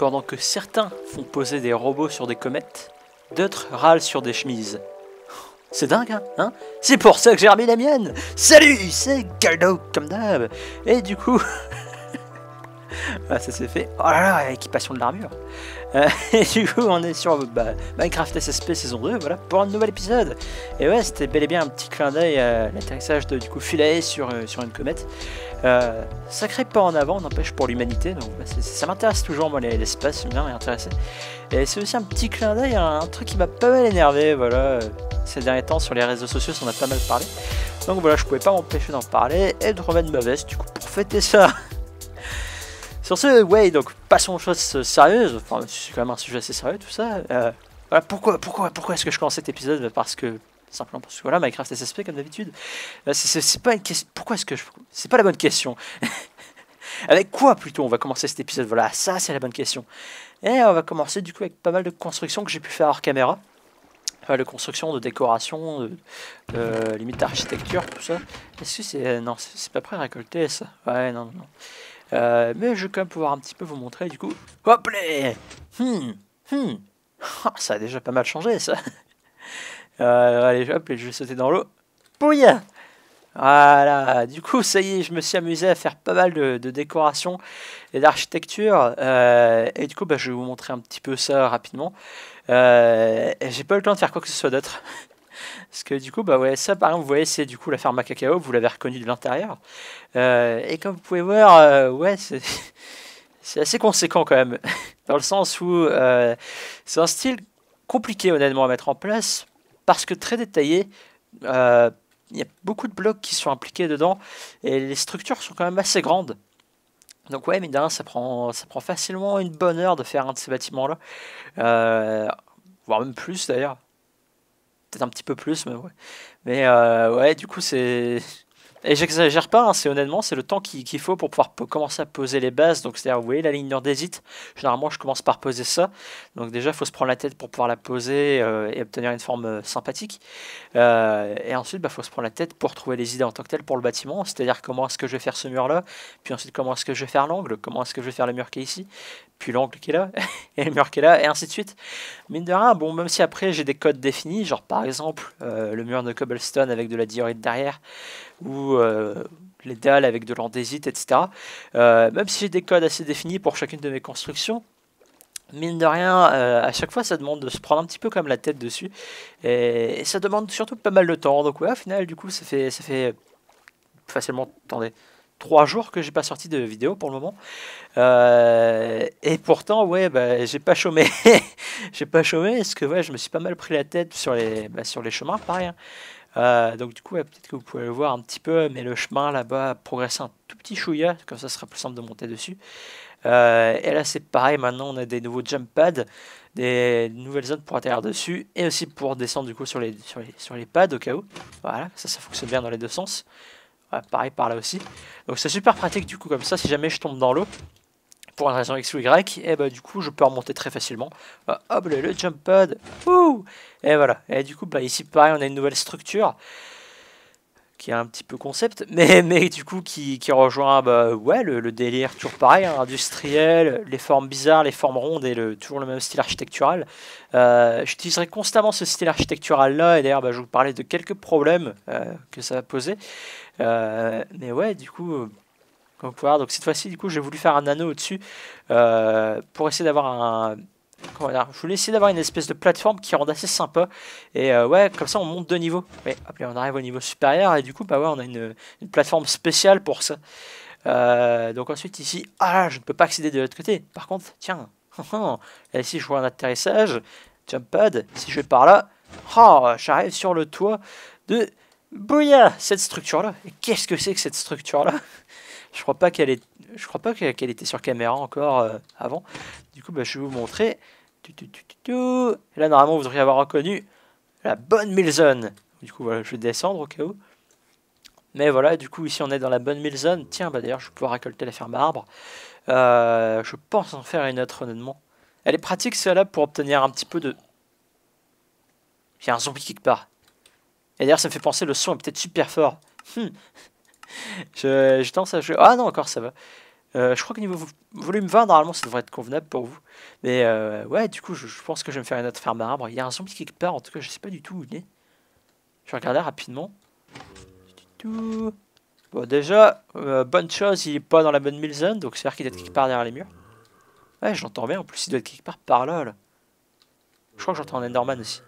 pendant que certains font poser des robots sur des comètes, d'autres râlent sur des chemises. C'est dingue, hein, hein C'est pour ça que j'ai remis la mienne Salut, c'est Galdo, comme d'hab Et du coup, Ah ça s'est fait. Oh là là, équipation de l'armure. Euh, et du coup, on est sur bah, Minecraft SSP saison 2, voilà, pour un nouvel épisode. Et ouais, c'était bel et bien un petit clin d'œil à l'atterrissage de du coup Philae sur, euh, sur une comète. sacré euh, pas en avant, n'empêche, pour l'humanité. Donc bah, ça m'intéresse toujours, moi, l'espace, bien intéressé. Et c'est aussi un petit clin d'œil à un truc qui m'a pas mal énervé, voilà. Ces derniers temps, sur les réseaux sociaux, on a pas mal parlé. Donc voilà, je pouvais pas m'empêcher d'en parler et de remettre ma veste, du coup, pour fêter ça. Sur ce, ouais, donc passons aux choses sérieuses. Enfin, c'est quand même un sujet assez sérieux tout ça. Euh, voilà, pourquoi, pourquoi, pourquoi est-ce que je commence cet épisode Parce que simplement parce que voilà, Minecraft SSP comme d'habitude. Euh, c'est pas une question. Pourquoi est-ce que je C'est pas la bonne question. avec quoi plutôt on va commencer cet épisode Voilà, ça c'est la bonne question. Et on va commencer du coup avec pas mal de constructions que j'ai pu faire hors caméra. Enfin, de construction, de décoration, de, euh, limite d'architecture, tout ça. Est-ce que c'est... Euh, non, c'est pas prêt à récolter, ça. Ouais, non, non, non. Euh, mais je vais quand même pouvoir un petit peu vous montrer du coup. Hop là hmm, hmm. Ah, Ça a déjà pas mal changé ça. Euh, allez, hop, et je vais sauter dans l'eau. Pouya voilà, du coup, ça y est, je me suis amusé à faire pas mal de, de décorations et d'architecture. Euh, et du coup, bah, je vais vous montrer un petit peu ça rapidement. J'ai pas eu le temps de faire quoi que ce soit d'autre. Parce que du coup, bah ouais, ça par exemple, vous voyez, c'est du coup la à Cacao, vous l'avez reconnu de l'intérieur. Euh, et comme vous pouvez voir, euh, ouais, c'est. assez conséquent quand même, dans le sens où euh, c'est un style compliqué honnêtement à mettre en place, parce que très détaillé, il y a beaucoup de blocs qui sont impliqués dedans, et les structures sont quand même assez grandes. Donc ouais, mais ça prend, ça prend facilement une bonne heure de faire un de ces bâtiments-là. voire même plus d'ailleurs peut-être un petit peu plus, mais ouais. Mais euh, ouais, du coup, c'est. Et j'exagère pas, hein, c'est honnêtement, c'est le temps qu'il faut pour pouvoir commencer à poser les bases. Donc, c'est-à-dire, vous voyez, la ligne nord généralement, je commence par poser ça. Donc, déjà, il faut se prendre la tête pour pouvoir la poser euh, et obtenir une forme euh, sympathique. et ensuite, il bah, faut se prendre la tête pour trouver les idées en tant que telles pour le bâtiment. C'est-à-dire, comment est-ce que je vais faire ce mur-là Puis ensuite, comment est-ce que je vais faire l'angle Comment est-ce que je vais faire le mur qui est ici puis l'angle qui est là, et le mur qui est là, et ainsi de suite. Mine de rien, bon, même si après j'ai des codes définis, genre par exemple euh, le mur de cobblestone avec de la diorite derrière, ou euh, les dalles avec de l'andésite, etc., euh, même si j'ai des codes assez définis pour chacune de mes constructions, mine de rien, à chaque fois, ça demande de se prendre un petit peu comme la tête dessus. Et, ça demande surtout pas mal de temps. Donc, ouais, au final, du coup, ça fait, ça fait facilement. Attendez trois jours que j'ai pas sorti de vidéo pour le moment. Euh, et pourtant, ouais, ben j'ai pas chômé. j'ai pas chômé parce que ouais, je me suis pas mal pris la tête sur les, bah, sur les chemins, pareil. Euh, donc du coup, peut-être que vous pouvez le voir un petit peu, mais le chemin là-bas progresse un tout petit chouïa, comme ça sera plus simple de monter dessus. Euh, et là, c'est pareil, maintenant on a des nouveaux jump pads, des nouvelles zones pour atterrir dessus, et aussi pour descendre du coup sur les, sur les, sur les pads au cas où. Voilà, ça, ça fonctionne bien dans les deux sens. Ah, pareil par là aussi. Donc c'est super pratique du coup comme ça, si jamais je tombe dans l'eau, pour une raison X ou Y, et eh bah ben, du coup je peux remonter très facilement. Ah, hop, le, jump pad, Et voilà, et du coup bah, ici pareil on a une nouvelle structure qui est un petit peu concept, mais, mais du coup qui, rejoint bah, ouais, le, délire toujours pareil, hein, industriel, les formes bizarres, les formes rondes et toujours le même style architectural. Euh, j'utiliserai constamment ce style architectural-là, et d'ailleurs bah, je vous parlais de quelques problèmes euh, que ça va poser. Euh, mais ouais, du coup, comme vous donc cette fois-ci, du coup, j'ai voulu faire un anneau au-dessus pour essayer d'avoir un je voulais essayer d'avoir une espèce de plateforme qui rende assez sympa. Et euh, ouais, comme ça, on monte de niveau. Mais hop, on arrive au niveau supérieur. Et du coup, bah ouais, on a une, plateforme spéciale pour ça. Euh, donc ensuite, ici, ah, je ne peux pas accéder de l'autre côté. Par contre, tiens, oh, là, ici, je vois un atterrissage. Jump pad. Si je vais par là, oh, j'arrive sur le toit de bouya Cette structure-là. Et qu'est-ce que c'est que cette structure-là je crois pas qu'elle est... je crois pas qu'elle était sur caméra encore euh, avant du coup, bah, je vais vous montrer. là, normalement, vous devriez avoir reconnu la bonne zone, Du coup, voilà, je vais descendre au cas où. Mais voilà, du coup, ici, on est dans la bonne zone, Tiens, bah d'ailleurs, je vais pouvoir récolter la ferme arbre. Euh, je pense en faire une autre, honnêtement. Elle est pratique, celle-là, pour obtenir un petit peu de... Il y a un zombie quelque part. Et d'ailleurs, ça me fait penser, le son est peut-être super fort. je, tends ça, à jouer... Ah non, encore, ça va. Euh, je crois que niveau volume 20, normalement, ça devrait être convenable pour vous. Mais euh, ouais, du coup, je, pense que je vais me faire une autre ferme à arbre. Il y a un zombie quelque part, en tout cas, je sais pas du tout où il est. Je vais regarder rapidement. Bon, déjà, euh, bonne chose, il est pas dans la bonne mille zone, donc cest à qu'il doit être quelque part derrière les murs. Ouais, j'entends bien, en plus, il doit être quelque part par là, là. Je crois que j'entends un Enderman aussi.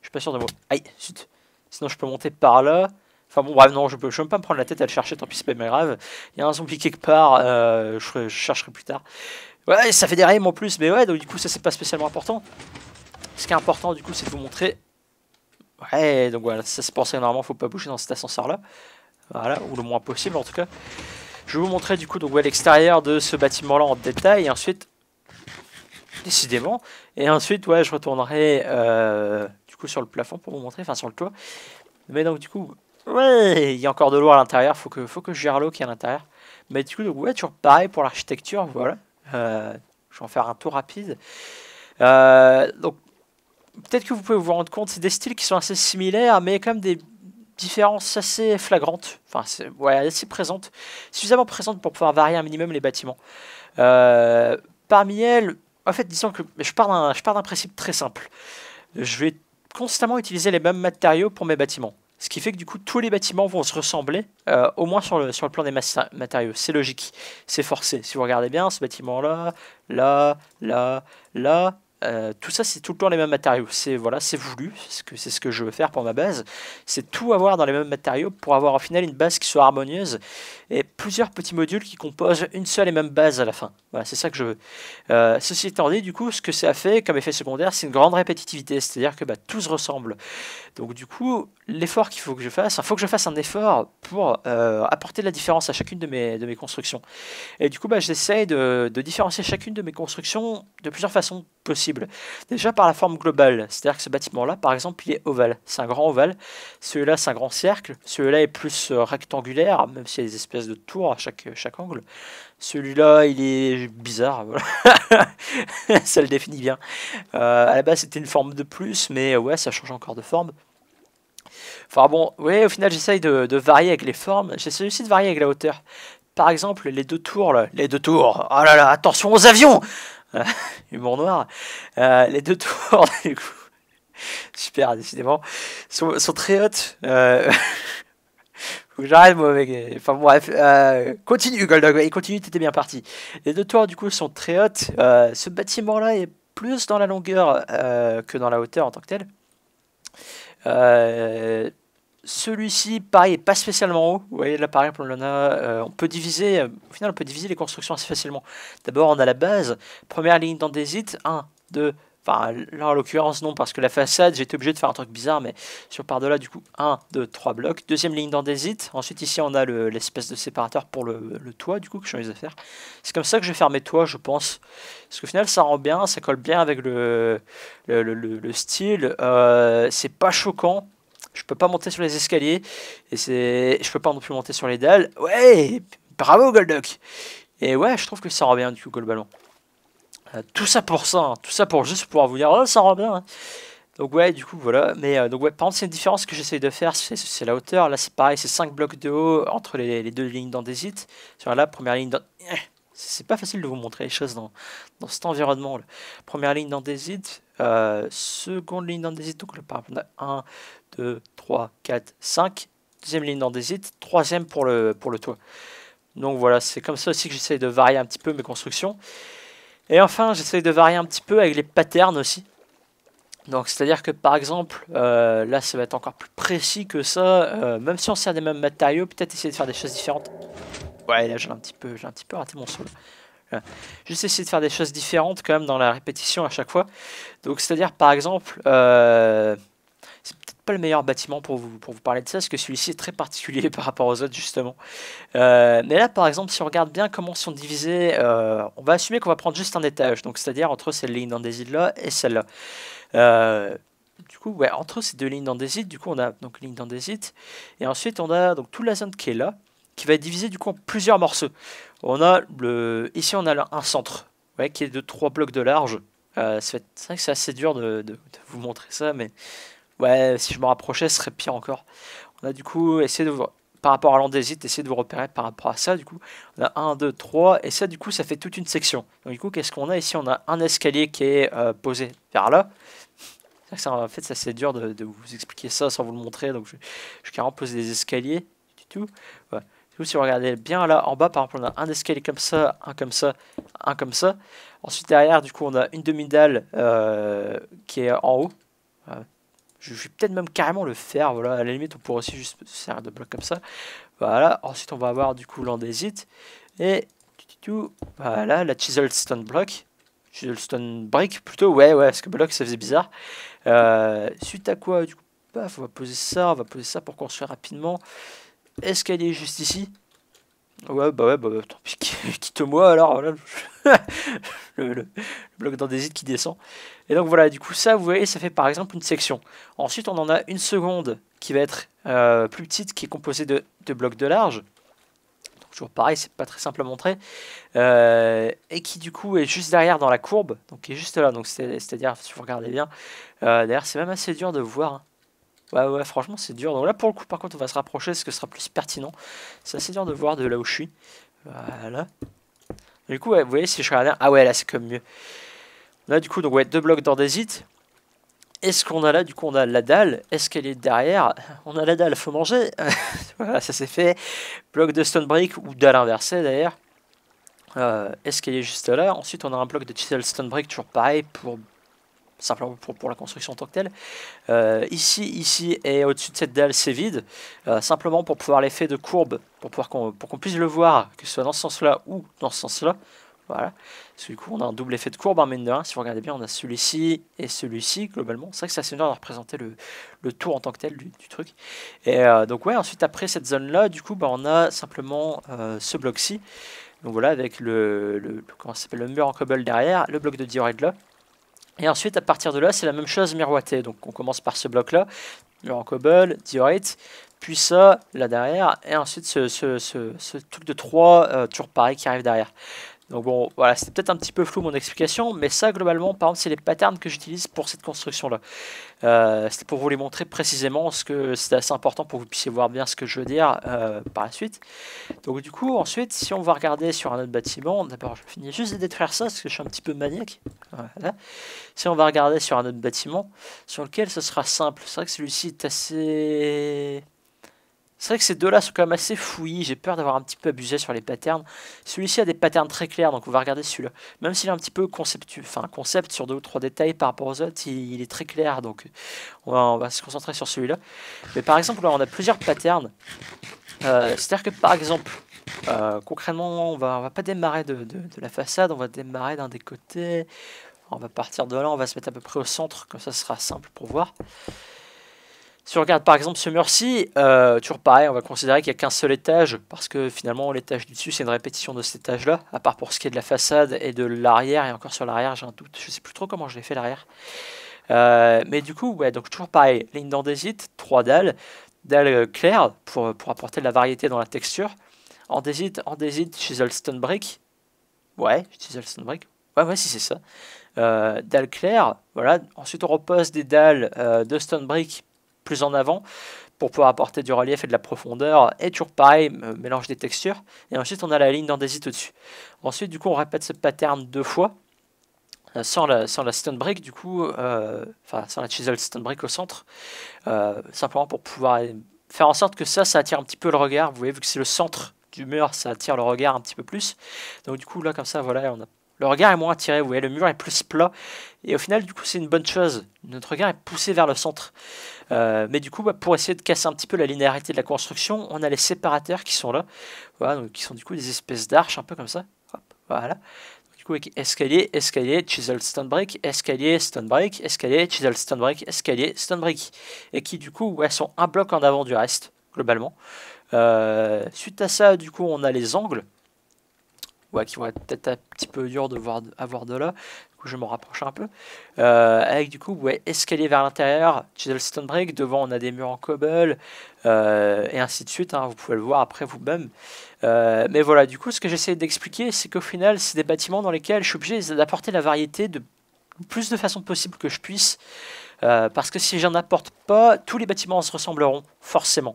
Je suis pas sûr de moi. Aïe, zut. Sinon, je peux monter par là. Enfin bon, bref, non, je peux, pas me prendre la tête à le chercher, tant pis, c'est pas grave. Il y a un zombie quelque part, euh, je, chercherai plus tard. Ouais, ça fait des rimes en plus, mais ouais, donc du coup, ça c'est pas spécialement important. Ce qui est important, du coup, c'est de vous montrer. Ouais, donc voilà, ça se que normalement, faut pas bouger dans cet ascenseur-là. Voilà, ou le moins possible en tout cas. Je vais vous montrer du coup donc ouais, l'extérieur de ce bâtiment-là en détail, et ensuite, décidément, et ensuite, ouais, je retournerai euh, du coup sur le plafond pour vous montrer, enfin sur le toit. Mais donc du coup, Ouais, il y a encore de l'eau à l'intérieur, faut que, faut que je gère l'eau qui est à l'intérieur. Mais du coup, ouais, toujours pareil pour l'architecture, voilà. Euh, je vais en faire un tour rapide. Euh, donc, peut-être que vous pouvez vous rendre compte, c'est des styles qui sont assez similaires, mais quand même des différences assez flagrantes, enfin, ouais, assez présente, suffisamment présentes pour pouvoir varier un minimum les bâtiments. Euh, parmi elles, en fait, disons que je pars d'un principe très simple. Je vais constamment utiliser les mêmes matériaux pour mes bâtiments. Ce qui fait que du coup, tous les bâtiments vont se ressembler, euh, au moins sur le, sur le plan des matériaux. C'est logique, c'est forcé. Si vous regardez bien, ce bâtiment-là, là, là, là, euh, tout ça, c'est tout le temps les mêmes matériaux. C'est voilà, c'est voulu, c'est ce, que, je veux faire pour ma base. C'est tout avoir dans les mêmes matériaux pour avoir au final une base qui soit harmonieuse et plusieurs petits modules qui composent une seule et même base à la fin. c'est ça que je veux. Euh, ceci étant dit, du coup, ce que ça a fait comme effet secondaire, c'est une grande répétitivité, c'est-à-dire que bah, tout se ressemble. Donc du coup, l'effort qu'il faut que je fasse, il faut que je fasse un effort pour euh, apporter de la différence à chacune de mes, de mes constructions. Et du coup, bah, j'essaye de différencier chacune de mes constructions de plusieurs façons possibles. Déjà par la forme globale, c'est-à-dire que ce bâtiment-là, par exemple, il est ovale. C'est un grand ovale. Celui-là, c'est un grand cercle. Celui-là est plus euh, rectangulaire, même s'il y a des espèces de tours à chaque, chaque angle. Celui-là, il est bizarre. ça le définit bien. Euh, à la base, c'était une forme de plus, mais euh, ouais, ça change encore de forme. Enfin bon, ouais, au final, j'essaye de, varier avec les formes. J'essaie aussi de varier avec la hauteur. Par exemple, les deux tours, là, les deux tours. Oh là là, attention aux avions humour noir. Euh, les deux tours, du coup, super, décidément, sont, très hautes. Euh, faut j'arrête, moi, Enfin, bref, euh, continue, Goldog, et continue, t'étais bien parti. Les deux tours, du coup, sont très hautes. ce bâtiment-là est plus dans la longueur que dans la hauteur en tant que tel. Celui-ci, pareil, est pas spécialement haut. Vous voyez, là, par exemple, on, euh, peut diviser, euh, au final, on peut diviser les constructions assez facilement. D'abord, on a la base, première ligne d'andésite, 1, 2, enfin, là, en l'occurrence, non, parce que la façade, j'ai été obligé de faire un truc bizarre, mais Sur par part de là, du coup, 1, 2, 3 blocs. Deuxième ligne d'andésite. Ensuite, ici, on a l'espèce de séparateur pour le, toit, du coup, que je suis de faire. C'est comme ça que je vais faire mes toits, je pense. Parce qu'au final, ça rend bien, ça colle bien avec le, style. Euh, c'est pas choquant je peux pas monter sur les escaliers. Et c'est, je peux pas non plus monter sur les dalles. Ouais, bravo Golduck Et ouais, je trouve que ça rend bien du coup globalement. Euh, tout ça pour ça, hein. tout ça pour juste pouvoir vous dire oh ça rend bien. Hein. Donc ouais, du coup voilà. Mais euh, donc ouais, par contre c'est une différence que j'essaye de faire, c'est la hauteur. Là c'est pareil, c'est 5 blocs de haut entre les, deux lignes d'andésite. Sur la première ligne eh, c'est pas facile de vous montrer les choses dans, cet environnement. Première ligne d'andésite, euh, seconde ligne d'andésite, donc le un 2, 3, 4, 5. Deuxième ligne d'andésite, troisième pour le, pour le toit. Donc voilà, c'est comme ça aussi que j'essaye de varier un petit peu mes constructions. Et enfin, j'essaye de varier un petit peu avec les patterns aussi. Donc c'est-à-dire que par exemple, euh, là ça va être encore plus précis que ça, euh, même si on sert des mêmes matériaux, peut-être essayer de faire des choses différentes. Ouais, là j'ai un, petit peu, un petit peu raté mon sol. Juste essayer de faire des choses différentes quand même dans la répétition à chaque fois. Donc c'est-à-dire par exemple, euh, pas le meilleur bâtiment pour vous, pour vous parler de ça, parce que celui-ci est très particulier par rapport aux autres, justement. Euh, mais là, par exemple, si on regarde bien comment sont divisés, euh, on va assumer qu'on va prendre juste un étage, donc c'est-à-dire entre cette ligne dandésite là et celle-là. Euh, du coup, ouais, entre ces deux lignes d'andésite, du coup, on a donc ligne d'andésite, et ensuite on a donc toute la zone qui est là, qui va être divisée du coup en plusieurs morceaux. On a le, ici on a un centre, ouais, qui est de trois blocs de large. c'est vrai que c'est assez dur de vous montrer ça, mais Ouais, si je me rapprochais, ce serait pire encore. On a du coup essayé de vous... Par rapport à l'andésite, essayer de vous repérer par rapport à ça, du coup. On a 1, 2, 3, et ça, du coup, ça fait toute une section. Donc, du coup, qu'est-ce qu'on a ici On a un escalier qui est euh, posé vers là. Ça, en fait, ça, c'est dur de, vous expliquer ça sans vous le montrer. Donc, je, je carrément poser des escaliers. Du tout. Du coup, si vous regardez bien là, en bas, par exemple, on a un escalier comme ça, un comme ça, un comme ça. Ensuite, derrière, du coup, on a une demi-dalle euh, qui est en haut. Je vais peut-être même carrément le faire. Voilà, à la limite, on pourrait aussi juste faire de bloc comme ça. Voilà, ensuite on va avoir du coup l'andésite. Et tout voilà, la chisel stone block. Chisel stone brick plutôt, ouais, ouais, parce que bloc ça faisait bizarre. Euh, suite à quoi, du coup, paf, on va poser ça, on va poser ça pour construire rapidement. Escalier juste ici. Ouais, bah ouais, bah, tant pis, quitte-moi alors, voilà. le, bloc d'andésite qui descend. Et donc voilà, du coup, ça, vous voyez, ça fait par exemple une section. Ensuite, on en a une seconde qui va être euh, plus petite, qui est composée de, blocs de large. toujours pareil, c'est pas très simple à montrer. Euh, et qui, du coup, est juste derrière dans la courbe, donc qui est juste là. Donc, c'est-à-dire, si vous regardez bien, euh, derrière c'est même assez dur de voir. Hein. Ouais, ouais, franchement, c'est dur. Donc là, pour le coup, par contre, on va se rapprocher, ce que sera plus pertinent. C'est assez dur de voir de là où je suis. Voilà. Du coup, vous voyez, si je regarde... Ah ouais, là, c'est comme mieux. Là, du coup, donc, ouais, deux blocs d'ordésite. Est-ce qu'on a là, du coup, on a la dalle Est-ce qu'elle est derrière On a la dalle, faut manger. voilà, ça s'est fait. Bloc de stone brick ou dalle inversée, d'ailleurs. Euh, est-ce qu'elle est juste là Ensuite, on a un bloc de chisel stone brick, toujours pareil, pour simplement pour, pour, la construction en tant que telle. Euh, ici, ici et au-dessus de cette dalle, c'est vide, euh, simplement pour pouvoir l'effet de courbe, pour pouvoir qu'on puisse le voir, que ce soit dans ce sens-là ou dans ce sens-là. Voilà. Parce que, du coup, on a un double effet de courbe, en hein, main de 1. Si vous regardez bien, on a celui-ci et celui-ci, globalement. C'est vrai que c'est assez de représenter le, le, tour en tant que tel du, truc. Et euh, donc, ouais, ensuite, après cette zone-là, du coup, bah, on a simplement ce bloc-ci. Donc voilà, avec le, le, comment s'appelle, le mur en cobble derrière, le bloc de diorite là, et ensuite, à partir de là, c'est la même chose miroitée. Donc on commence par ce bloc-là, le en cobble, diorite, puis ça, là derrière, et ensuite ce, truc de trois euh, toujours pareil qui arrive derrière. Donc bon, voilà, c'était peut-être un petit peu flou mon explication, mais ça globalement, par exemple, c'est les patterns que j'utilise pour cette construction-là. Euh, c'était pour vous les montrer précisément, ce que c'est assez important pour que vous puissiez voir bien ce que je veux dire euh, par la suite. Donc du coup, ensuite, si on va regarder sur un autre bâtiment, d'abord je finis juste de détruire ça, parce que je suis un petit peu maniaque. Si on va regarder sur un autre bâtiment, sur lequel ce sera simple, c'est vrai que celui-ci est assez... C'est vrai que ces deux-là sont quand même assez fouillis. J'ai peur d'avoir un petit peu abusé sur les patterns. Celui-ci a des patterns très clairs, donc on va regarder celui-là. Même s'il est un petit peu conceptu, enfin, concept sur deux ou trois détails par rapport aux autres, il, est très clair. Donc on va, se concentrer sur celui-là. Mais par exemple, là, on a plusieurs patterns. Euh, c'est-à-dire que par exemple, euh, concrètement, on va, va pas démarrer de, de la façade, on va démarrer d'un des côtés. On va partir de là, on va se mettre à peu près au centre, comme ça sera simple pour voir. Si on regarde par exemple ce mur-ci, euh, toujours pareil, on va considérer qu'il n'y a qu'un seul étage, parce que finalement l'étage du dessus c'est une répétition de cet étage-là, à part pour ce qui est de la façade et de l'arrière, et encore sur l'arrière j'ai un doute, je ne sais plus trop comment je l'ai fait l'arrière. Euh, mais du coup, ouais, donc toujours pareil, ligne d'andésite, trois dalles, dalles euh, claires pour, pour apporter de la variété dans la texture, andésite, andésite, chisel stone brick, ouais, chisel stone brick, ouais, ouais, si c'est ça, dalles claires, voilà, ensuite on repose des dalles de stone brick plus en avant pour pouvoir apporter du relief et de la profondeur. Et toujours pareil, euh, mélange des textures. Et ensuite, on a la ligne d'andésite au-dessus. Ensuite, du coup, on répète ce pattern deux fois. Euh, sans la, sans la stone brick, du coup, euh, enfin, sans la chisel stone brick au centre, simplement pour pouvoir faire en sorte que ça, ça attire un petit peu le regard. Vous voyez, vu que c'est le centre du mur, ça attire le regard un petit peu plus. Donc, du coup, là, comme ça, voilà, on le regard est moins attiré, vous voyez, le mur est plus plat. Et au final, du coup, c'est une bonne chose. Notre regard est poussé vers le centre. Euh, mais du coup, bah, pour essayer de casser un petit peu la linéarité de la construction, on a les séparateurs qui sont là, voilà, qui sont du coup des espèces d'arches, un peu comme ça. voilà. du coup, escalier, escalier, chisel, stone brick, escalier, stone brick, escalier, chisel, stone brick, escalier, stone brick. Et qui du coup sont un bloc en avant du reste, globalement. Euh, suite à ça, du coup, on a les angles qui vont être peut-être un petit peu durs de voir, avoir de là. Du coup, je me rapproche un peu. avec euh, du coup, ouais, escalier vers l'intérieur, chisel stone break. Devant, on a des murs en cobble euh, et ainsi de suite. Hein. vous pouvez le voir après vous-même. Euh, mais voilà, du coup, ce que j'essaie d'expliquer, c'est qu'au final, c'est des bâtiments dans lesquels je suis obligé d'apporter la variété de plus de façons possible que je puisse. Euh, parce que si j'en apporte pas, tous les bâtiments se ressembleront forcément.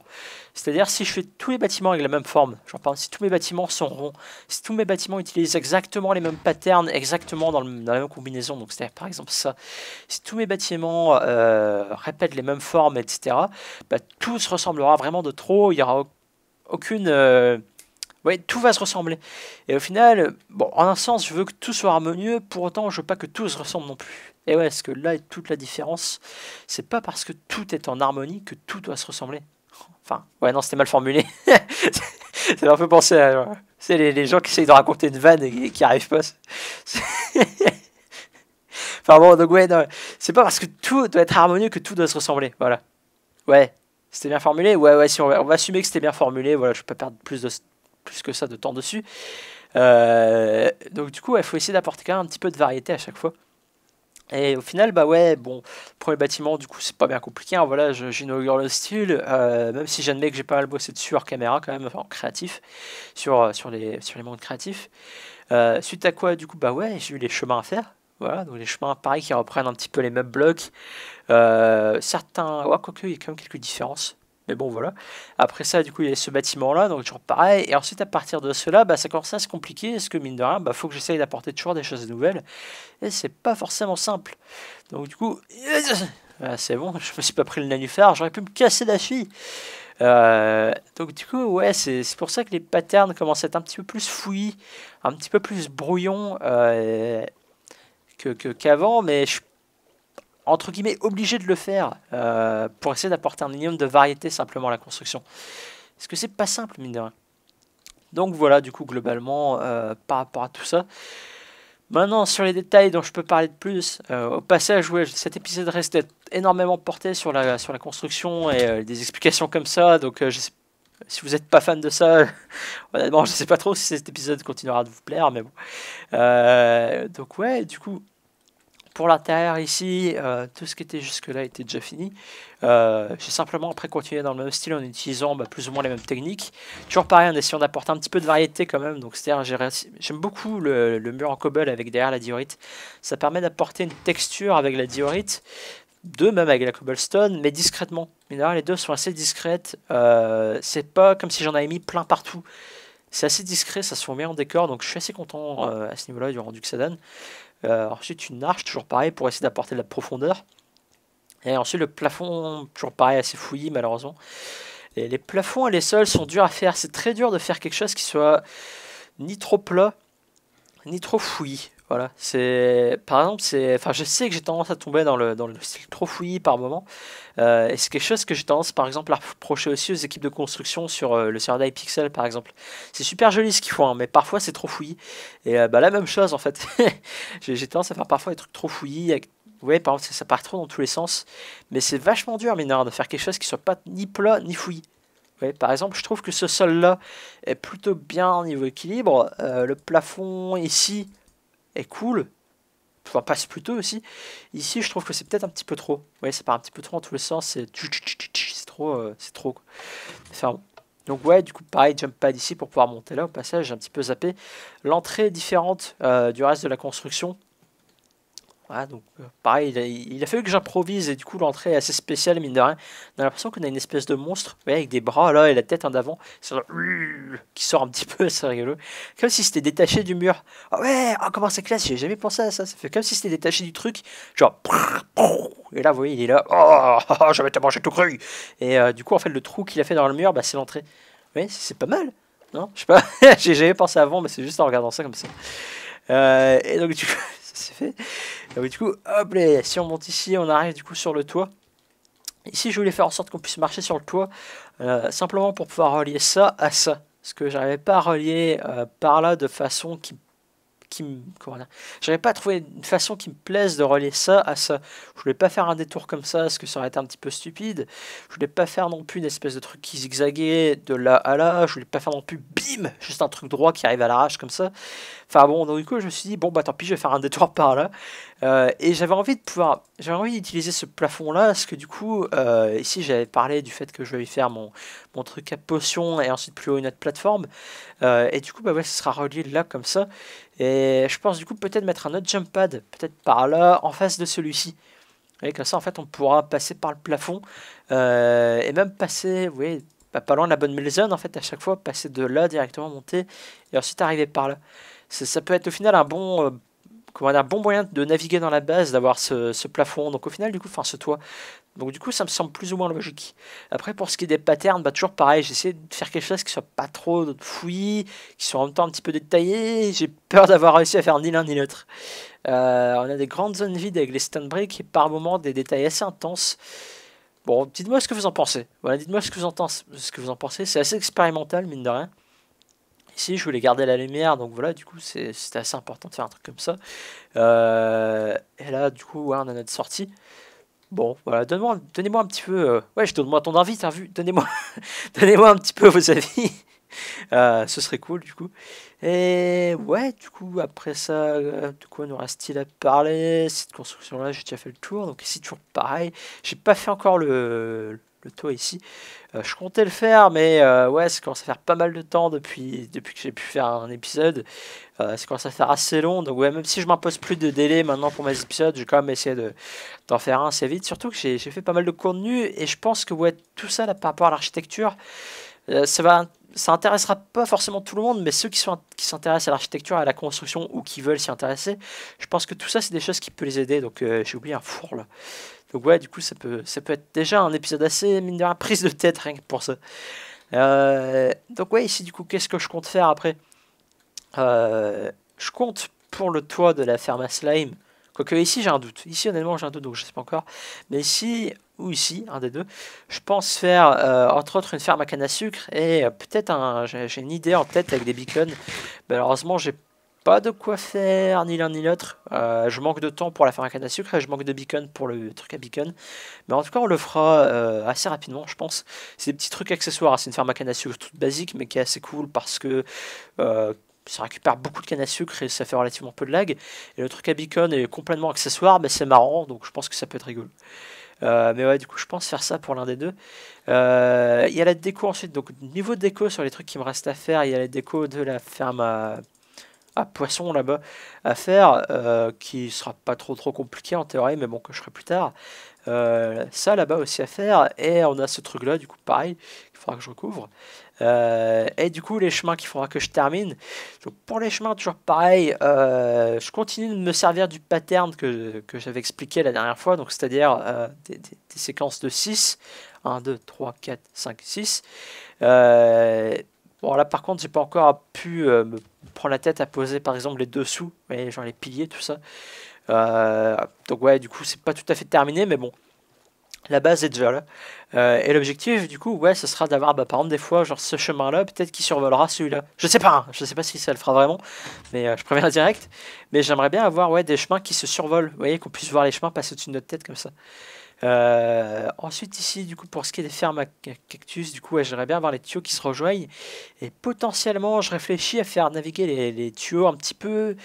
C'est-à-dire si je fais tous les bâtiments avec la même forme, j'en parle, si tous mes bâtiments sont ronds, si tous mes bâtiments utilisent exactement les mêmes patterns, exactement dans, la même combinaison, donc cest par exemple ça, si tous mes bâtiments euh, répètent les mêmes formes, etc., bah, tout se ressemblera vraiment de trop, il n'y aura aucune... Euh, voyez, tout va se ressembler. Et au final, bon, en un sens, je veux que tout soit harmonieux, pour autant, je veux pas que tout se ressemble non plus. Et ouais, parce que là, toute la différence, c'est pas parce que tout est en harmonie que tout doit se ressembler. Enfin, ouais, non, c'était mal formulé. ça m'a peu penser à. C'est les, gens qui essayent de raconter une vanne et, qui arrivent pas. enfin bon, donc ouais, c'est pas parce que tout doit être harmonieux que tout doit se ressembler. Voilà. Ouais, c'était bien formulé. Ouais, ouais, si on va, on va assumer que c'était bien formulé. Voilà, je peux pas perdre plus de plus que ça de temps dessus. Euh, donc du coup, il faut essayer d'apporter quand même un petit peu de variété à chaque fois. Et au final, bah ouais, bon, premier bâtiment, du coup, c'est pas bien compliqué. Hein. voilà voilà, j'inaugure le style, euh, même si j'admets que j'ai pas mal bossé dessus hors caméra, quand même, enfin, en créatif, sur, euh, sur, les, sur les mondes créatifs. suite à quoi, du coup, bah ouais, j'ai eu les chemins à faire. Voilà, donc les chemins, pareil, qui reprennent un petit peu les mêmes blocs. certains, ouais, quoique, il y a quand même quelques différences mais bon voilà. Après ça, du coup, il y a ce bâtiment-là, donc toujours pareil. Et ensuite, à partir de cela, bah, ça commence à se compliquer, ce que mine de rien, bah, faut que j'essaye d'apporter toujours des choses nouvelles, et c'est pas forcément simple. Donc du coup, c'est bon, je me suis pas pris le nanufar, j'aurais pu me casser la fille euh, donc du coup, ouais, c'est pour ça que les patterns commencent à être un petit peu plus fouillis, un petit peu plus brouillon euh, qu'avant, mais je suis entre guillemets obligé de le faire euh, pour essayer d'apporter un minimum de variété simplement à la construction. Parce que c'est pas simple, mine de rien. Donc voilà, du coup, globalement, euh, par rapport à tout ça. Maintenant, sur les détails dont je peux parler de plus, euh, au passage, cet épisode reste énormément porté sur la, sur la construction et des explications comme ça, donc je si vous n'êtes pas fan de ça, honnêtement, je ne sais pas trop si cet épisode continuera de vous plaire, mais bon. donc ouais, du coup, pour l'intérieur ici, euh, tout ce qui était jusque-là était déjà fini. Euh, j'ai simplement après continué dans le même style en utilisant bah, plus ou moins les mêmes techniques. Toujours pareil, en essayant d'apporter un petit peu de variété quand même. Donc cest j'aime beaucoup le, mur en cobble avec derrière la diorite. Ça permet d'apporter une texture avec la diorite, de même avec la cobblestone, mais discrètement. les deux sont assez discrètes. Euh, C'est pas comme si j'en avais mis plein partout. C'est assez discret, ça se bien en décor, donc je suis assez content euh, à ce niveau-là du rendu que ça donne. Euh, ensuite, une arche, toujours pareil, pour essayer d'apporter de la profondeur. Et ensuite, le plafond, toujours pareil, assez fouillis, malheureusement. Et les plafonds et les sols sont durs à faire. C'est très dur de faire quelque chose qui soit ni trop plat, ni trop fouillis. Voilà, c'est par exemple, c'est enfin, je sais que j'ai tendance à tomber dans le, dans le style trop fouillis par moment, et euh, c'est quelque chose que j'ai tendance par exemple à reprocher aussi aux équipes de construction sur euh, le serveur Pixel par exemple. C'est super joli ce qu'ils font, hein, mais parfois c'est trop fouillis, et euh, bah, la même chose en fait. j'ai tendance à faire parfois des trucs trop fouillis, avec... ouais, par exemple, ça, part trop dans tous les sens, mais c'est vachement dur, mineur, de faire quelque chose qui soit pas ni plat ni fouillis. Ouais, par exemple, je trouve que ce sol là est plutôt bien au niveau équilibre. le plafond ici est cool, enfin passe plutôt aussi. Ici, je trouve que c'est peut-être un petit peu trop. Vous voyez, ça part un petit peu trop en tous les sens. C'est trop, c'est trop. Euh, Donc ouais, du coup, pareil, jump pad ici pour pouvoir monter là. Au passage, un petit peu zappé. L'entrée est différente euh, du reste de la construction. Voilà, donc euh, pareil, il a, fallu que j'improvise et du coup l'entrée est assez spéciale mine de rien. On a l'impression qu'on a une espèce de monstre avec des bras là et la tête en avant qui sort un petit peu, c'est rigolo. Comme si c'était détaché du mur. Ah ouais, ah comment c'est classe, j'ai jamais pensé à ça. Ça fait comme si c'était détaché du truc, genre et là vous voyez il est là, oh, oh je vais te manger tout cru. Et euh, du coup en fait le trou qu'il a fait dans le mur, bah, c'est l'entrée. Mais c'est pas mal, non Je sais pas, j'ai jamais pensé avant, mais c'est juste en regardant ça comme ça. Euh, et donc du coup c'est fait. Et du coup, hop, si on monte ici, on arrive du coup sur le toit. Ici, je voulais faire en sorte qu'on puisse marcher sur le toit, euh, simplement pour pouvoir relier ça à ça. Parce que j'arrivais pas à relier euh, par là de façon qui qui me. j'avais pas trouvé une façon qui me plaise de relier ça à ça. Je voulais pas faire un détour comme ça, parce que ça aurait été un petit peu stupide. Je voulais pas faire non plus une espèce de truc qui zigzaguait de là à là. Je voulais pas faire non plus bim Juste un truc droit qui arrive à l'arrache comme ça. Enfin bon, donc du coup, je me suis dit, bon bah tant pis, je vais faire un détour par là. Euh, et j'avais envie de pouvoir. J'avais envie d'utiliser ce plafond-là, parce que du coup, euh, ici j'avais parlé du fait que je vais faire mon, mon truc à potion et ensuite plus haut une autre plateforme. Euh, et du coup, bah ouais, ce sera relié là comme ça. Et je pense du coup peut-être mettre un autre jump pad, peut-être par là, en face de celui-ci. Vous voyez, comme ça, en fait, on pourra passer par le plafond euh, et même passer, vous voyez, bah, pas loin de la bonne maison, en fait, à chaque fois, passer de là directement monter et ensuite arriver par là. Ça, peut être au final un bon euh, a un bon moyen de naviguer dans la base, d'avoir ce, plafond. Donc au final, du coup, enfin ce toit. Donc du coup, ça me semble plus ou moins logique. Après, pour ce qui est des patterns, bah, toujours pareil, j'essaie de faire quelque chose qui soit pas trop fouillis, qui soit en même temps un petit peu détaillé. J'ai peur d'avoir réussi à faire ni l'un ni l'autre. Euh, on a des grandes zones vides avec les stone bricks et par moments des détails assez intenses. Bon, dites-moi ce que vous en pensez. Voilà, dites-moi ce que vous Ce que vous en pensez, c'est assez expérimental mine de rien je voulais garder la lumière, donc voilà, du coup, c'était assez important de faire un truc comme ça. Euh, et là, du coup, on a notre sortie. Bon, voilà, donnez-moi donnez un petit peu... Euh, ouais, je donne-moi ton avis, t'as vu Donnez-moi donnez un petit peu vos avis. Euh, ce serait cool, du coup. Et ouais, du coup, après ça, de quoi nous reste-t-il à parler Cette construction-là, j'ai déjà fait le tour. Donc ici, toujours pareil. J'ai pas fait encore le, le toit ici. Euh, je comptais le faire, mais euh, ouais, ça commence à faire pas mal de temps depuis, depuis que j'ai pu faire un épisode. Euh, ça commence à faire assez long, donc ouais, même si je m'impose plus de délai maintenant pour mes épisodes, je vais quand même essayer d'en faire un assez vite. Surtout que j'ai fait pas mal de contenu, et je pense que ouais, tout ça là, par rapport à l'architecture, ça va ça intéressera pas forcément tout le monde, mais ceux qui sont qui s'intéressent à l'architecture, à la construction ou qui veulent s'y intéresser, je pense que tout ça c'est des choses qui peuvent les aider. Donc j'ai oublié un four là. Donc ouais, du coup, ça peut, ça peut être déjà un épisode assez mine de prise de tête rien que pour ça. Euh, donc ouais, ici du coup, qu'est-ce que je compte faire après euh, Je compte pour le toit de la ferme à slime. Quoique ici j'ai un doute. Ici honnêtement j'ai un doute, donc je sais pas encore. Mais ici ou ici, un des deux, je pense faire euh, entre autres une ferme à canne à sucre et peut-être un. J'ai une idée en tête avec des beacons. Malheureusement j'ai de quoi faire ni l'un ni l'autre. Euh, je manque de temps pour la ferme à canne à sucre et je manque de beacon pour le truc à beacon. Mais en tout cas, on le fera euh, assez rapidement, je pense. C'est des petits trucs accessoires. Hein. C'est une ferme à canne à sucre toute basique, mais qui est assez cool parce que euh, ça récupère beaucoup de canne à sucre et ça fait relativement peu de lag. Et le truc à beacon est complètement accessoire, mais c'est marrant, donc je pense que ça peut être rigolo. mais ouais, du coup, je pense faire ça pour l'un des deux. Il y a la déco ensuite. Donc, niveau déco sur les trucs qui me restent à faire, il y a la déco de la ferme à poisson là-bas à faire, euh, qui sera pas trop trop compliqué en théorie, mais bon, que je ferai plus tard. Euh, ça là-bas aussi à faire, et on a ce truc-là, du coup, pareil, il faudra que je recouvre. Euh, et du coup, les chemins qu'il faudra que je termine. Donc, pour les chemins, toujours pareil, je continue de me servir du pattern que, j'avais expliqué la dernière fois, donc c'est-à-dire des, séquences de 6, 1, 2, 3, 4, 5, 6. Bon, là par contre, j'ai pas encore pu me prend la tête à poser par exemple les dessous, mais genre les piliers, tout ça. Euh, donc ouais, du coup, c'est pas tout à fait terminé, mais bon, la base est déjà là. Euh, et l'objectif, du coup, ouais, ce sera d'avoir, bah, par exemple, des fois, genre ce chemin-là, peut-être qu'il survolera celui-là. Je sais pas, hein. je sais pas si ça le fera vraiment, mais euh, je préviens direct. Mais j'aimerais bien avoir, ouais, des chemins qui se survolent, vous voyez, qu'on puisse voir les chemins passer au-dessus de notre tête comme ça. Euh, ensuite ici, du coup, pour ce qui est des fermes à cactus, du coup, j'aimerais bien avoir les tuyaux qui se rejoignent. Et potentiellement, je réfléchis à faire naviguer les, tuyaux un petit peu...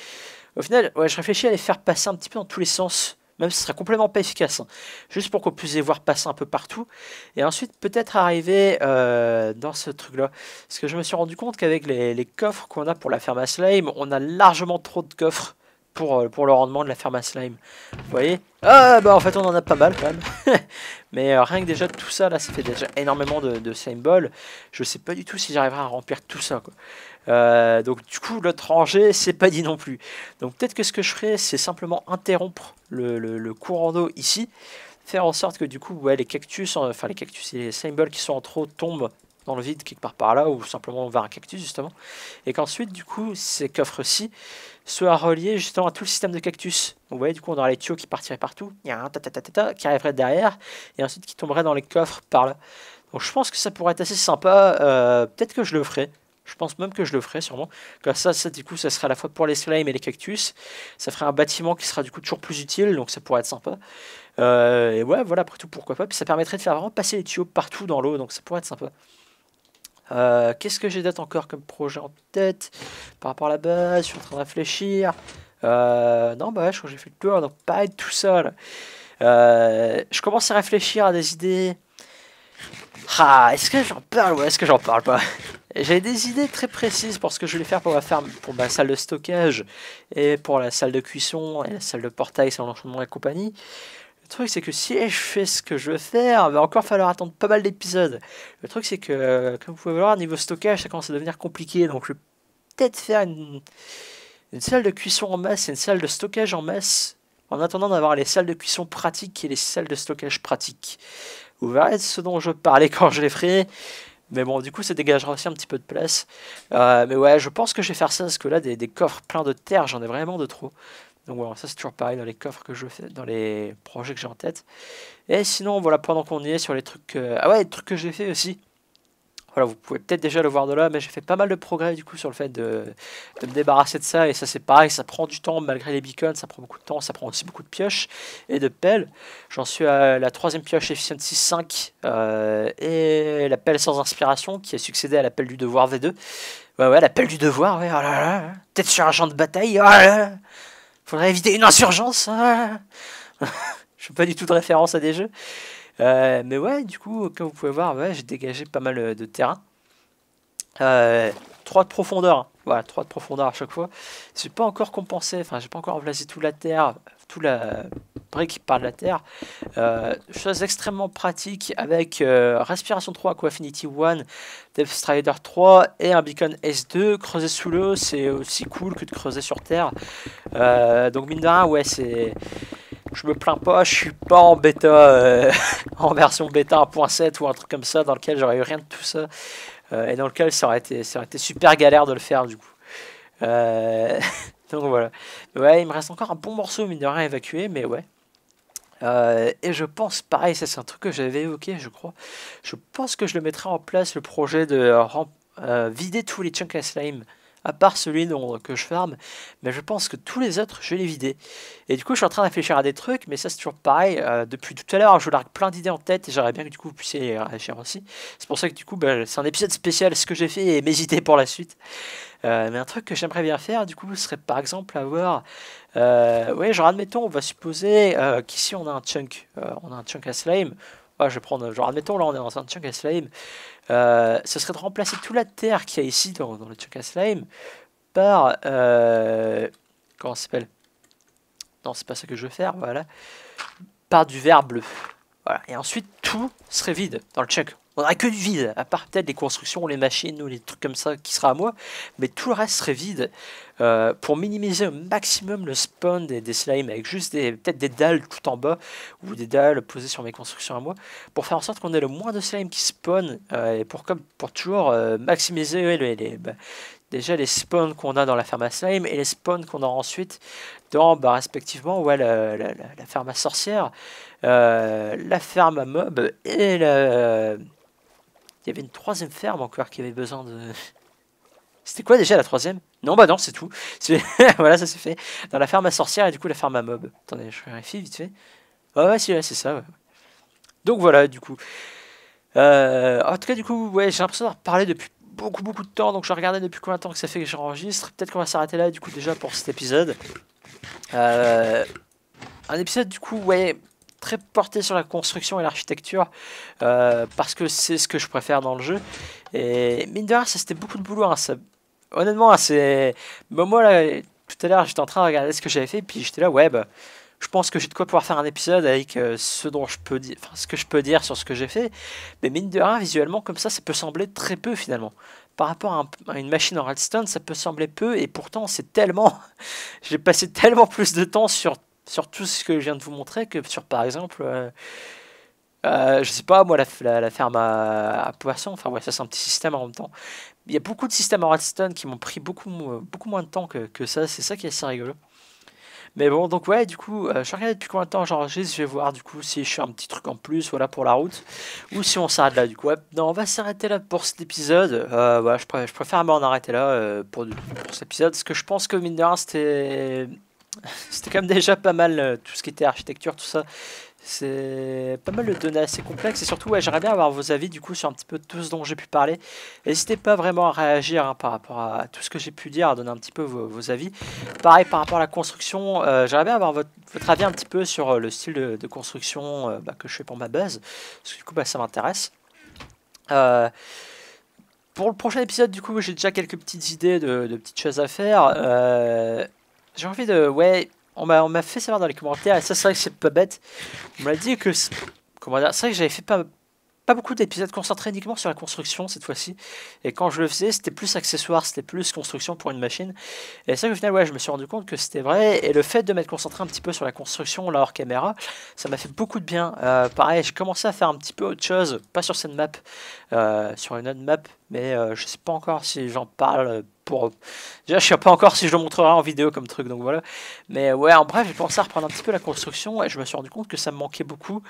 Au final, ouais, je réfléchis à les faire passer un petit peu dans tous les sens même si ce serait complètement pas efficace, hein. juste pour qu'on puisse les voir passer un peu partout, et ensuite peut-être arriver euh, dans ce truc-là. Parce que je me suis rendu compte qu'avec les, les, coffres qu'on a pour la ferme à slime, on a largement trop de coffres pour, euh, pour le rendement de la ferme à slime. Vous voyez Ah bah en fait on en a pas mal quand même. Mais euh, rien que déjà tout ça là ça fait déjà énormément de, de slime ball. Je sais pas du tout si j'arriverai à remplir tout ça quoi. Euh, donc du coup l'autre rangée c'est pas dit non plus. Donc peut-être que ce que je ferai c'est simplement interrompre le, le, le courant d'eau ici. Faire en sorte que du coup ouais, les cactus, enfin les cactus et les slime qui sont en trop tombent dans le vide quelque part par là ou simplement vers un cactus justement et qu'ensuite du coup ces coffres-ci soit relié justement à tout le système de cactus. vous voyez, du coup, on aura les tuyaux qui partiraient partout, il y a un ta, ta, qui arriverait derrière, et ensuite qui tomberait dans les coffres par là. Donc je pense que ça pourrait être assez sympa, euh, peut-être que je le ferai. Je pense même que je le ferai sûrement. Comme ça, ça, du coup, ça serait à la fois pour les slimes et les cactus. Ça ferait un bâtiment qui sera du coup toujours plus utile, donc ça pourrait être sympa. Euh, et ouais, voilà, après tout, pourquoi pas. Puis ça permettrait de faire vraiment passer les tuyaux partout dans l'eau, donc ça pourrait être sympa. Euh, qu'est-ce que j'ai d'autre encore comme projet en tête par rapport à la base Je suis en train de réfléchir. Euh, non, bah, je crois que j'ai fait le tour, donc pas être tout seul. Euh, je commence à réfléchir à des idées. Ah, est-ce que j'en parle ou est-ce que j'en parle pas J'ai des idées très précises pour ce que je vais faire pour ma pour ma salle de stockage et pour la salle de cuisson et la salle de portail, salle d'enchaînement et compagnie. Le truc, c'est que si je fais ce que je veux faire, il va encore falloir attendre pas mal d'épisodes. Le truc, c'est que, comme vous pouvez voir, niveau stockage, ça commence à devenir compliqué. Donc, je vais peut-être faire une, salle de cuisson en masse et une salle de stockage en masse en attendant d'avoir les salles de cuisson pratiques et les salles de stockage pratiques. Vous verrez ce dont je parlais quand je les ferai. Mais bon, du coup, ça dégagera aussi un petit peu de place. Euh, mais ouais, je pense que je vais faire ça, parce que là, des, des coffres pleins de terre, j'en ai vraiment de trop. Donc voilà, ça c'est toujours pareil dans les coffres que je fais, dans les projets que j'ai en tête. Et sinon, voilà, pendant qu'on y est sur les trucs... Euh, ah ouais, les trucs que j'ai fait aussi. Voilà, vous pouvez peut-être déjà le voir de là, mais j'ai fait pas mal de progrès du coup sur le fait de, me débarrasser de ça. Et ça c'est pareil, ça prend du temps malgré les beacons, ça prend beaucoup de temps, ça prend aussi beaucoup de pioches et de pelles. J'en suis à la troisième pioche Efficiency 5 euh, et la pelle sans inspiration qui a succédé à la pelle du devoir V2. Ouais ouais, la pelle du devoir, ouais, oh là là, hein. peut-être sur un champ de bataille, oh là là faudrait éviter une insurgence. Je hein. je fais pas du tout de référence à des jeux. Euh, mais ouais, du coup, comme vous pouvez voir, j'ai dégagé pas mal euh, de terrain. Euh, trois de profondeur. Hein. Voilà, 3 de profondeur à chaque fois. Je n'ai pas encore compensé, enfin, j'ai pas encore remplacé toute la terre, tout la brique par la terre. Euh, chose extrêmement pratique avec euh, Respiration 3, Coaffinity 1, Death Strider 3 et un beacon S2. Creuser sous l'eau, c'est aussi cool que de creuser sur terre. Euh, donc, mine de rien, ouais, c'est je me plains pas, je suis pas en bêta, euh, en version bêta 1.7 ou un truc comme ça, dans lequel j'aurais eu rien de tout ça, euh, et dans lequel ça aurait, été, super galère de le faire du coup. Euh, donc voilà. Ouais, il me reste encore un bon morceau, mine de rien, à évacuer, mais ouais. et je pense, pareil, ça c'est un truc que j'avais évoqué, je crois. Je pense que je le mettrai en place, le projet de vider tous les chunks à slime à part celui dont, euh, que je ferme, mais je pense que tous les autres, je les vider. Et du coup, je suis en train de réfléchir à des trucs, mais ça, c'est toujours pareil. Euh, depuis tout à l'heure, je largue plein d'idées en tête et j'aimerais bien que du coup, vous puissiez les réfléchir aussi. C'est pour ça que du coup, bah, c'est un épisode spécial, ce que j'ai fait et mes idées pour la suite. Euh, mais un truc que j'aimerais bien faire, du coup, serait par exemple avoir. oui, genre, admettons, on va supposer qu'ici, on a un chunk. on a un chunk à slime. je vais prendre. Genre, admettons, là, on est dans un chunk à slime. Euh, ce serait de remplacer toute la terre qu'il y a ici dans, dans le chunk Slime par... Euh, comment s'appelle Non, c'est pas ça que je veux faire, voilà. Par du verre bleu. Voilà. Et ensuite, tout serait vide dans le chunk. On n'aura que du vide, à part peut-être les constructions, les machines ou les trucs comme ça qui sera à moi, mais tout le reste serait vide. Euh, pour minimiser au maximum le spawn des, slimes avec juste peut-être des dalles tout en bas ou des dalles posées sur mes constructions à moi, pour faire en sorte qu'on ait le moins de slimes qui spawn euh, et pour, comme, pour toujours euh, maximiser les, bah, déjà les spawns qu'on a dans la ferme à slime et les spawns qu'on aura ensuite dans bah, respectivement ouais, la, la, ferme à sorcière, la ferme à mob et la il y avait une troisième ferme encore qui avait besoin de... C'était quoi déjà la troisième Non, bah non, c'est tout. voilà, ça s'est fait. Dans la ferme à sorcière et du coup la ferme à mob. Attendez, je vérifie vite fait. Ouais, ouais, c'est ça. Donc voilà, du coup. Euh, en tout cas, du coup, ouais, j'ai l'impression d'en parlé depuis beaucoup, beaucoup de temps. Donc je regardais depuis combien de temps que ça fait que j'enregistre. Peut-être qu'on va s'arrêter là, du coup, déjà pour cet épisode. Euh, un épisode, du coup, ouais, très porté sur la construction et l'architecture euh, parce que c'est ce que je préfère dans le jeu. Et mine de rien, ça c'était beaucoup de boulot. Hein. ça... Honnêtement, hein, c'est. moi, là, tout à l'heure, j'étais en train de regarder ce que j'avais fait, puis j'étais là, ouais, bah, je pense que j'ai de quoi pouvoir faire un épisode avec euh, ce dont je peux dire, ce que je peux dire sur ce que j'ai fait. Mais mine de rien, visuellement, comme ça, ça peut sembler très peu finalement. Par rapport à, à une machine en redstone, ça peut sembler peu, et pourtant, c'est tellement. j'ai passé tellement plus de temps sur sur tout ce que je viens de vous montrer que sur, par exemple, euh, euh, je sais pas, moi, la, la, ferme à, poisson, enfin, ouais, ça c'est un petit système en même temps. Il y a beaucoup de systèmes en Redstone qui m'ont pris beaucoup, beaucoup moins de temps que, ça, c'est ça qui est assez rigolo. Mais bon, donc ouais, du coup, euh, je regarde depuis combien de temps j'enregistre, je vais voir du coup si je fais un petit truc en plus, voilà, pour la route, ou si on s'arrête là, du coup. Ouais, non, on va s'arrêter là pour cet épisode, voilà, je, préfère m'en arrêter là pour, pour, cet épisode, parce que je pense que mine de rien, c'était c'était quand même déjà pas mal euh, tout ce qui était architecture, tout ça. C'est pas mal de données assez complexes et surtout j'aimerais bien avoir vos avis du coup sur un petit peu tout ce dont j'ai pu parler. N'hésitez pas vraiment à réagir hein, par rapport à tout ce que j'ai pu dire, à donner un petit peu vos, avis. Pareil par rapport à la construction, euh, j'aimerais bien avoir votre, avis un petit peu sur euh, le style de, construction bah, que je fais pour ma base, parce que du coup bah, ça m'intéresse. pour le prochain épisode du coup j'ai déjà quelques petites idées de, de petites choses à faire. J'ai envie de... Ouais, on m'a fait savoir dans les commentaires, et ça c'est vrai que c'est pas bête. On m'a dit que... Comment dire C'est vrai que j'avais fait pas, pas beaucoup d'épisodes concentrés uniquement sur la construction cette fois-ci. Et quand je le faisais, c'était plus accessoire, c'était plus construction pour une machine. Et c'est vrai qu'au final, ouais, je me suis rendu compte que c'était vrai. Et le fait de m'être concentré un petit peu sur la construction là hors caméra, ça m'a fait beaucoup de bien. Euh, pareil, j'ai commencé à faire un petit peu autre chose, pas sur cette map, euh, sur une autre map. Mais euh, je sais pas encore si j'en parle pour... Déjà, je sais pas encore si je le montrerai en vidéo comme truc, donc voilà. Mais ouais, en bref, j'ai pensé à reprendre un petit peu la construction, et je me suis rendu compte que ça me manquait beaucoup.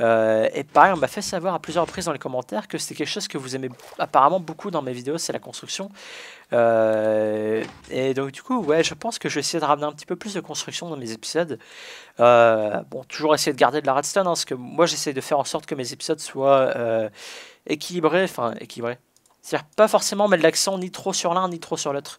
Euh, et pareil, on m'a fait savoir à plusieurs reprises dans les commentaires que c'était quelque chose que vous aimez apparemment beaucoup dans mes vidéos, c'est la construction. Euh, et donc du coup, ouais, je pense que je vais essayer de ramener un petit peu plus de construction dans mes épisodes. Euh, bon, toujours essayer de garder de la redstone, hein, parce que moi j'essaie de faire en sorte que mes épisodes soient équilibrés, enfin équilibrés, c'est-à-dire pas forcément mettre l'accent ni trop sur l'un ni trop sur l'autre.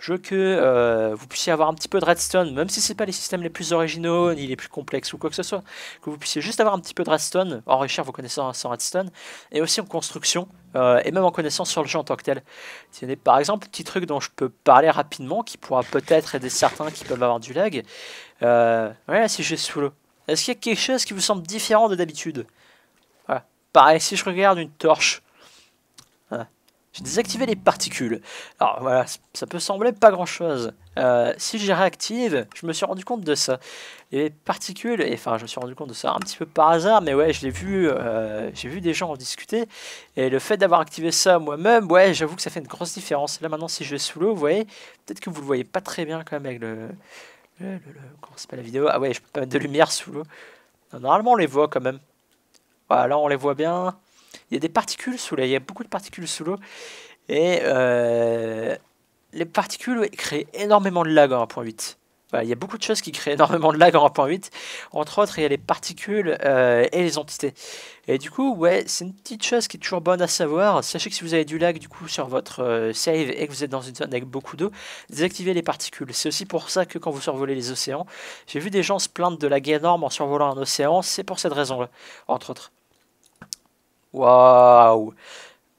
Je veux que euh, vous puissiez avoir un petit peu de redstone, même si c'est pas les systèmes les plus originaux, ni les plus complexes ou quoi que ce soit. Que vous puissiez juste avoir un petit peu de redstone, enrichir vos connaissances en redstone, et aussi en construction, euh, et même en connaissance sur le jeu en tant que tel. par exemple petit truc dont je peux parler rapidement, qui pourra peut-être aider certains qui peuvent avoir du lag. Euh, voilà, si j'ai sous l'eau. Est-ce qu'il y a quelque chose qui vous semble différent de d'habitude Voilà. Pareil, si je regarde une torche, j'ai désactivé les particules. Alors voilà, ça peut sembler pas grand-chose. Euh, si je réactive, je me suis rendu compte de ça. Les particules, enfin je me suis rendu compte de ça un petit peu par hasard, mais ouais, je l'ai vu, euh, j'ai vu des gens en discuter. Et le fait d'avoir activé ça moi-même, ouais, j'avoue que ça fait une grosse différence. Là maintenant, si je vais sous l'eau, vous voyez, peut-être que vous le voyez pas très bien quand même avec le... le, le, pas la vidéo Ah ouais, je peux pas mettre de lumière sous l'eau. Normalement, on les voit quand même. Voilà, on les voit bien. Il y a des particules sous l'eau, il y a beaucoup de particules sous l'eau. Et euh, les particules créent énormément de lag en 1.8. il y a beaucoup de choses qui créent énormément de lag en 1.8. Entre autres, il y a les particules euh, et les entités. Et du coup, ouais, c'est une petite chose qui est toujours bonne à savoir. Sachez que si vous avez du lag du coup sur votre euh, save et que vous êtes dans une zone avec beaucoup d'eau, désactivez les particules. C'est aussi pour ça que quand vous survolez les océans, j'ai vu des gens se plaindre de lag énorme en survolant un océan, c'est pour cette raison-là, entre autres. Waouh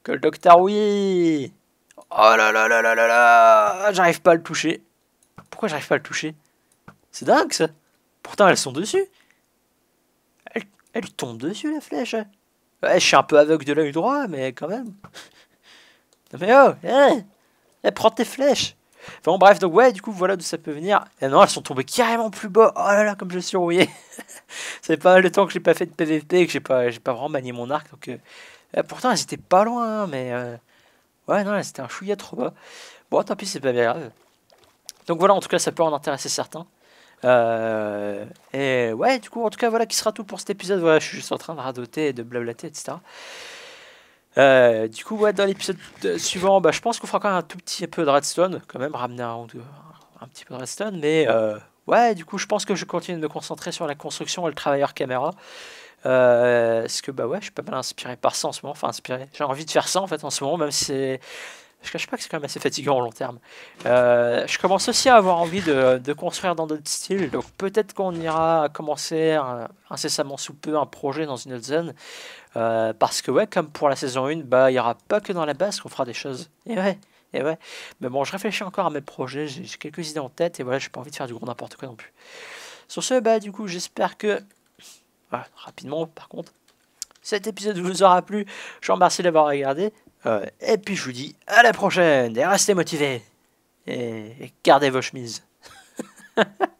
Que le docteur, oui Oh là là là là là là J'arrive pas à le toucher. Pourquoi j'arrive pas à le toucher C'est dingue ça Pourtant elles sont dessus elles, tombent dessus la flèche je suis un peu aveugle de l'œil droit, mais quand même. Non mais oh, hein. eh, prends tes flèches bon, bref, donc ouais, du coup, voilà d'où ça peut venir. Et non, elles sont tombées carrément plus bas. Oh là là, comme je suis rouillé. ça fait pas mal de temps que j'ai pas fait de PVP et que j'ai pas, j'ai pas vraiment manié mon arc. Donc, euh, pourtant, elles étaient pas loin, hein, mais euh, ouais, non, elles étaient un chouïa trop bas. Bon, tant pis, c'est pas grave. Donc voilà, en tout cas, ça peut en intéresser certains. Euh, et ouais, du coup, en tout cas, voilà qui sera tout pour cet épisode. Voilà, je suis juste en train de radoter et de blablater, etc. Euh, du coup, ouais, dans l'épisode euh, suivant, bah, je pense qu'on fera quand même un tout petit peu de redstone, quand même, ramener un, un petit peu de redstone, mais euh, ouais, du coup, je pense que je continue de me concentrer sur la construction et le travailleur caméra. parce que bah ouais, je suis pas mal inspiré par ça en ce moment, enfin inspiré. J'ai envie de faire ça en fait en ce moment, même si c'est je cache pas que c'est quand même assez fatigant au long terme. Euh, je commence aussi à avoir envie de, construire dans d'autres styles, donc peut-être qu'on ira commencer euh, incessamment sous peu un projet dans une autre zone. Euh, parce que ouais, comme pour la saison 1, bah il n'y aura pas que dans la base qu'on fera des choses. Et ouais, et ouais. Mais bon, je réfléchis encore à mes projets, j'ai quelques idées en tête, et voilà, n'ai pas envie de faire du gros n'importe quoi non plus. Sur ce, bah du coup, j'espère que... rapidement par contre, cet épisode vous aura plu. Je vous remercie d'avoir regardé. Euh, et puis je vous dis à la prochaine et restez motivés et gardez vos chemises.